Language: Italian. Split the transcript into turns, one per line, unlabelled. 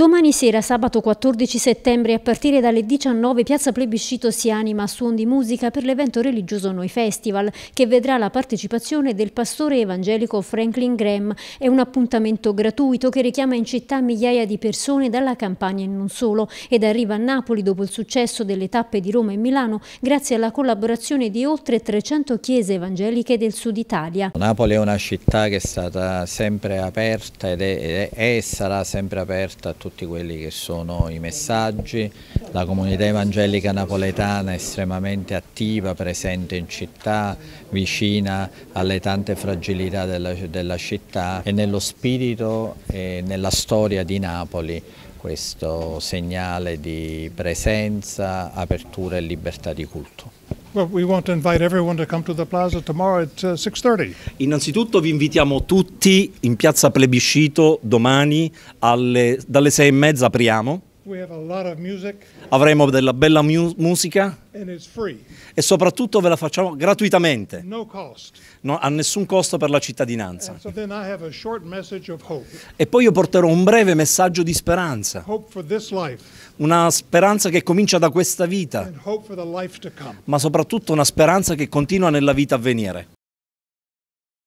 Domani sera, sabato 14 settembre, a partire dalle 19, Piazza Plebiscito si anima a suon di musica per l'evento religioso Noi Festival, che vedrà la partecipazione del pastore evangelico Franklin Graham. È un appuntamento gratuito che richiama in città migliaia di persone dalla campagna e non solo, ed arriva a Napoli dopo il successo delle tappe di Roma e Milano, grazie alla collaborazione di oltre 300 chiese evangeliche del sud Italia.
Napoli è una città che è stata sempre aperta ed è, è e sarà sempre aperta a tutti tutti quelli che sono i messaggi, la comunità evangelica napoletana è estremamente attiva, presente in città, vicina alle tante fragilità della, della città e nello spirito e nella storia di Napoli questo segnale di presenza, apertura e libertà
di culto. Uh, Innanzitutto vi invitiamo tutti in piazza Plebiscito domani alle, dalle sei e mezza apriamo Avremo della bella mu musica
e
soprattutto ve la facciamo gratuitamente,
no,
a nessun costo per la cittadinanza. E poi io porterò un breve messaggio di speranza, una speranza che comincia da questa vita, ma soprattutto una speranza che continua nella vita a venire.